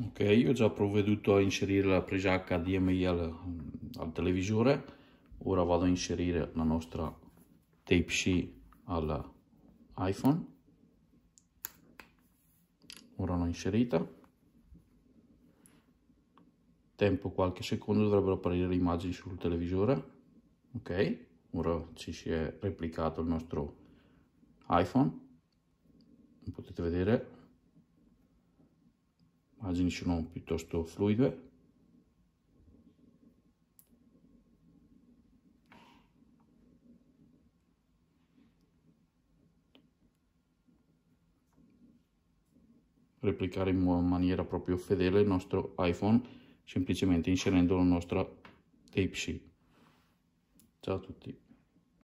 ok io ho già provveduto a inserire la presa HDMI al, mm, al televisore ora vado a inserire la nostra tape C all'iPhone ora l'ho inserita tempo qualche secondo dovrebbero apparire le immagini sul televisore ok ora ci si è replicato il nostro iPhone come potete vedere immagini sono piuttosto fluide replicare in maniera proprio fedele il nostro iPhone semplicemente inserendo la nostra Type-C. Ciao a tutti.